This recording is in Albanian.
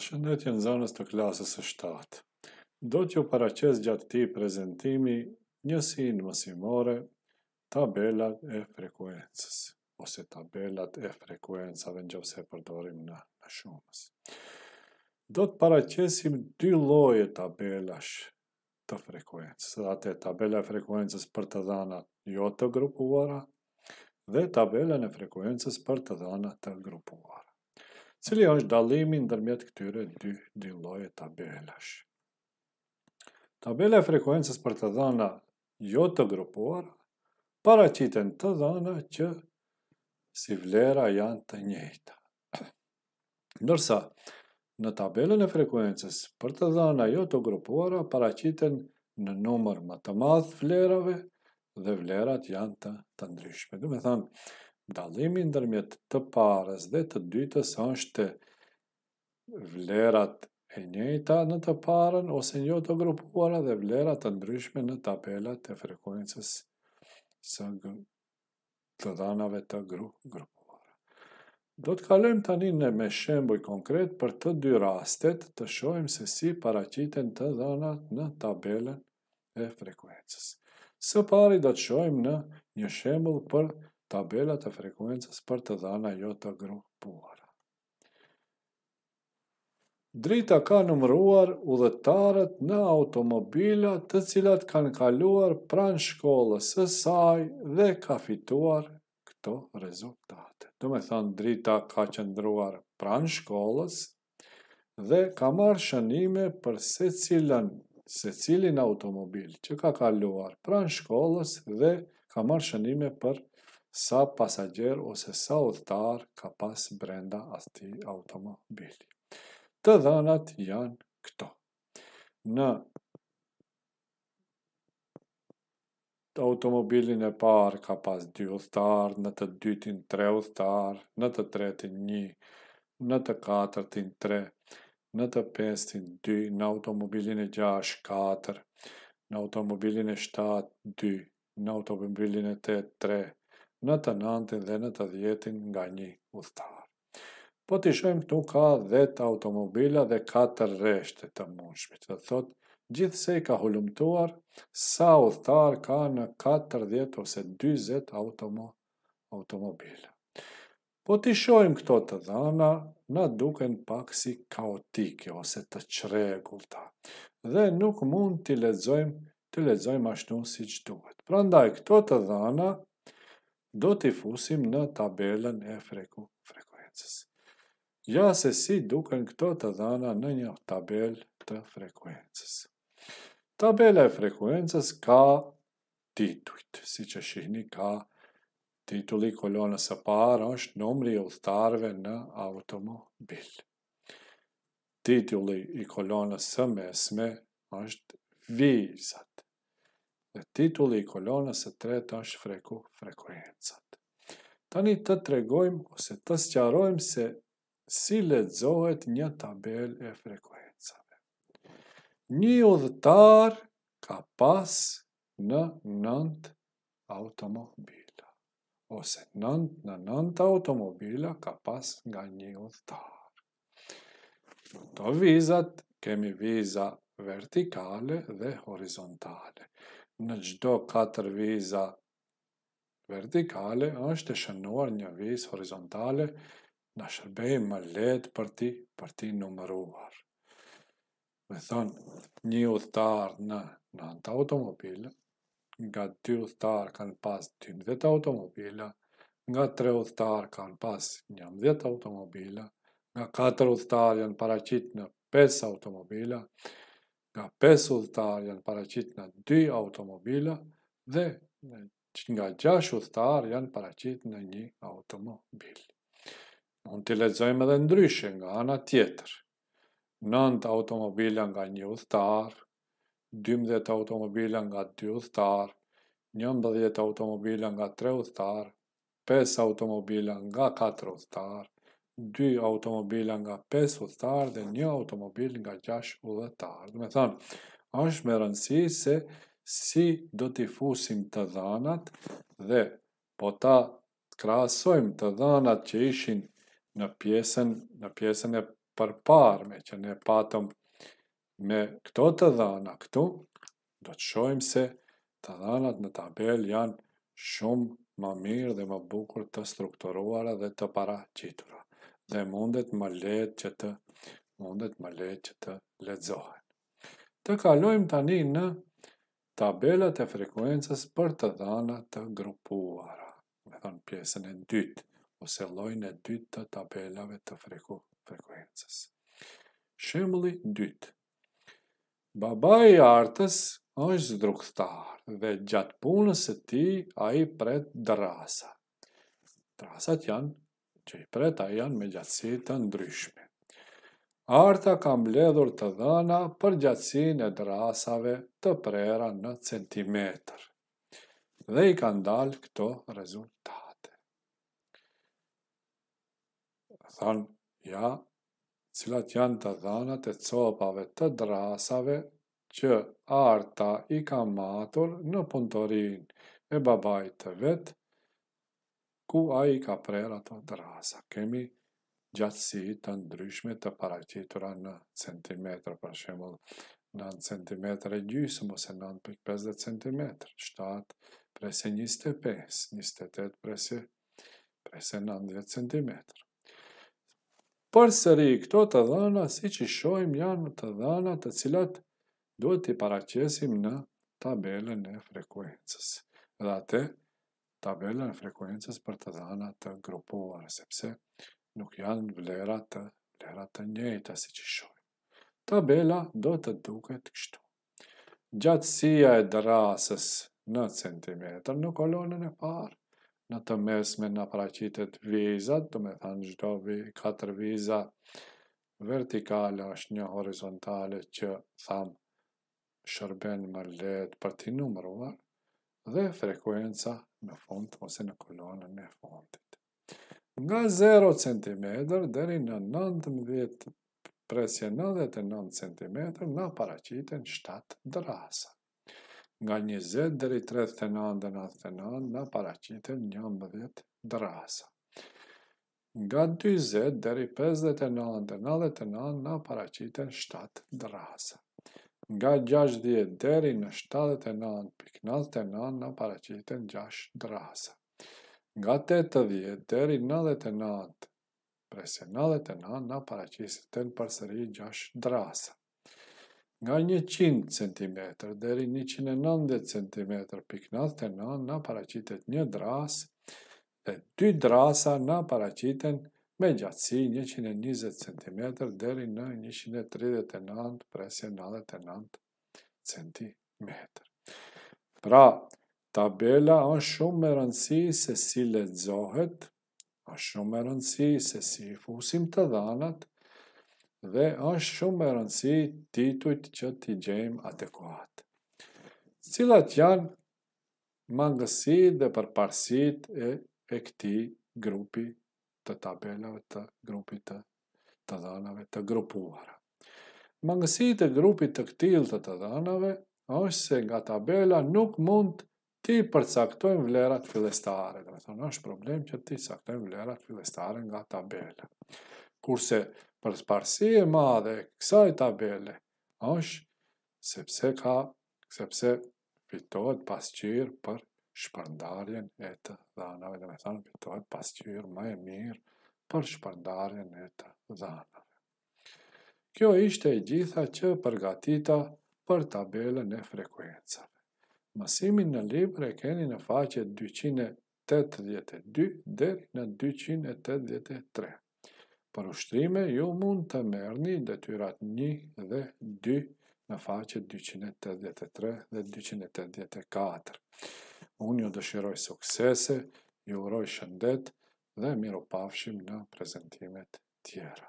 Përshëndetje në zonës të klasës e 7. Do t'ju paraqes gjatë ti prezentimi njësin mësimore tabelat e frekuencës, ose tabelat e frekuencave në e se përdorim në, shumës. Do të paraqesim dy loje tabelash të frekuencës, dhe atë tabela e frekuencës për të dhana jo të grupuara, dhe tabela e frekuencës për të dhana të grupuara cili është dalimi ndërmjet këtyre dy dy lloje tabelash. Tabela e frekuencës për të dhëna jo të grupuar paraqiten të dhëna që si vlera janë të njëjta. Ndërsa në tabelën e frekuencës për të dhëna jo të grupuara paraqiten në numër më të madh vlerave dhe vlerat janë të, të ndryshme. Do me thonë, Dallimi ndërmjet të parës dhe të dytës është vlerat e njëjta në të parën ose jo të grupuara dhe vlerat të ndryshme në tabelat e frekuencës së të dhanave të grupuara. Do të kalem tani në me shemboj konkret për të dy rastet të shojmë se si paracitën të dhanat në tabelën e frekuencës. Së pari do të shojmë në një shembull për tabela të frekuencës për të dhana jo të grupuara. Drita ka numruar udhëtarët në automobila të cilat kanë kaluar pran shkollës së saj dhe ka fituar këto rezultate. Do me thanë drita ka qëndruar pran shkollës dhe ka marrë shënime për se cilën se cilin automobil që ka kaluar pran shkollës dhe ka marrë shënime për sa pasagjer ose sa udhëtar ka pas brenda asti automobili. Të dhënat janë këto. Në automobilin e parë ka pas 2 udhëtar, në të dytin 3 udhëtar, në të tretin 1, në të katërtin 3, në të pestin 2, në automobilin e 6 4, në automobilin e 7 2, në automobilin e 8 3 në të nantin dhe në të djetin nga një udhëtar. Po të shojmë këtu ka 10 automobila dhe 4 reshte të mundshmit, dhe thot, gjithse i ka hulumtuar sa udhëtar ka në 40 ose 20 automo, automobila. Po të shojmë këto të dhana, na duken pak si kaotike ose të qregullta, dhe nuk mund të lezojmë të ashtu si që duhet. Pra ndaj, këto të dhana, do t'i fusim në tabelën e freku frekuencës. Ja se si duken këto të dhana në një tabel të frekuencës. Tabela e frekuencës ka titujt, si që shihni ka tituli kolonës e parë, është nëmri u thtarve në automobil. Tituli i kolonës e mesme është vizat dhe titulli i kolonës së tretë është freku frekuencat. Tani të tregojmë ose të sqarojmë se si lexohet një tabelë e frekuencave. Një udhëtar ka pas në 9 automobila ose 9 në 9 automobila ka pas nga një udhëtar. Do vizat kemi viza vertikale dhe horizontale në gjdo 4 viza vertikale, është të shënuar një viz horizontale, në shërbej më letë për ti, për ti numëruar. Dhe thonë, një uthtar në në antë automobilë, nga 2 uthtar kanë pas 12 automobilë, nga 3 uthtar kanë pas 11 automobilë, nga 4 uthtar janë paracit në 5 automobilë, nga 5 udhëtarë janë paracit në 2 automobila dhe nga 6 udhëtarë janë paracit në 1 automobil. Mund të lexojmë edhe ndryshe nga ana tjetër. 9 automobila nga 1 udhëtar, 12 automobila nga 2 udhëtar, 11 automobila nga 3 udhëtar, 5 automobila nga 4 udhëtar, 2 automobila nga 5 udhëtar dhe një automobil nga 6 udhëtar. Do të thonë, është me rëndësi se si do t'i fusim të dhanat dhe po ta krasojmë të dhanat që ishin në pjesën, në pjesën e përparme që ne patëm me këto të dhana këtu, do të shojmë se të dhanat në tabel janë shumë ma mirë dhe ma bukur të strukturuara dhe të paraqitura dhe mundet më letë që të mundet më letë që të ledzohen. Të kalojmë tani në tabelat e frekuencës për të dhana të grupuara, me thënë pjesën e dytë, ose lojnë e dytë të tabelave të freku, frekuencës. Shemëli dytë. Baba i artës është zdrukhtar dhe gjatë punës e ti a i pret drasa. Drasat janë që i preta janë me gjatësi të ndryshme. Arta ka mbledhur të dhëna për gjatësin e drasave të prera në centimetrë, dhe i ka ndalë këto rezultate. Thanë, ja, cilat janë të dhanat e copave të drasave që arta i ka matur në puntorin e babaj të vetë, ku a i ka prerë ato të rasa. Kemi gjatësi të ndryshme të paraqitura në centimetrë, për shemëll 9 cm gjysëm ose 9.50 cm, 7 prese 25, 28 prese, prese 90 cm. Për sëri, këto të dhëna, si që shojmë janë të dhëna të cilat duhet të paraqesim në tabelën e frekuencës. Dhe atë, tabela e frekuencës për të dhana të grupuar, sepse nuk janë vlerat të, vlera të njëta si që shumë. Tabela do të duke të kështu. Gjatësia e drasës në centimetrë në kolonën e parë, në të mesme në praqitet vizat, do me thanë gjdo vi, 4 viza vertikale është një horizontale që thamë shërben më letë për ti numëruar, dhe frekuenca në fond ose në kolonën e fondit. Nga 0 cm deri në 19 presje 99 cm na paraqiten 7 drasa. Nga 20 deri 39 99 na paraqiten 11 drasa. Nga 20 deri 59 99 na paraqiten 7 drasa nga 60 deri në 79.99 në paraqitjen 6 drasa. Nga 80 deri në 99 prese 99 në paracisit të në përsëri 6 drasa. Nga 100 cm deri 190 cm pik në paracitet një dras, dhe 2 drasa në paracitet me gjatësi 120 cm deri në 139 presje cm. Pra, tabela është shumë më rëndësi se si lezohet, është shumë më rëndësi se si fusim të dhanat, dhe është shumë më rëndësi titujt që t'i gjejmë adekuat. Cilat janë mangësi dhe përparsit e, e këti grupi të të tabelave të grupit të të të grupuara. Mangësitë e grupit të këtil të të dhanave, është se nga tabela nuk mund ti përcaktojmë vlerat fillestare, dhe me thonë është problem që ti caktojmë vlerat fillestare nga tabela. Kurse për të parësi e madhe kësaj tabele, është sepse ka, sepse fitohet pasqirë për shpërndarjen e të dhanave, dhe me thanë fitohet pasqyrë më e mirë për shpërndarjen e të dhanave. Kjo ishte e gjitha që përgatita për tabelën e frekuencave. Mësimin në libër e keni në faqe 282 deri në 283. Për ushtrime ju mund të merrni detyrat 1 dhe 2 në faqet 283 dhe 284. Unë ju dëshiroj suksese, ju uroj shëndet dhe miro pafshim në prezentimet tjera.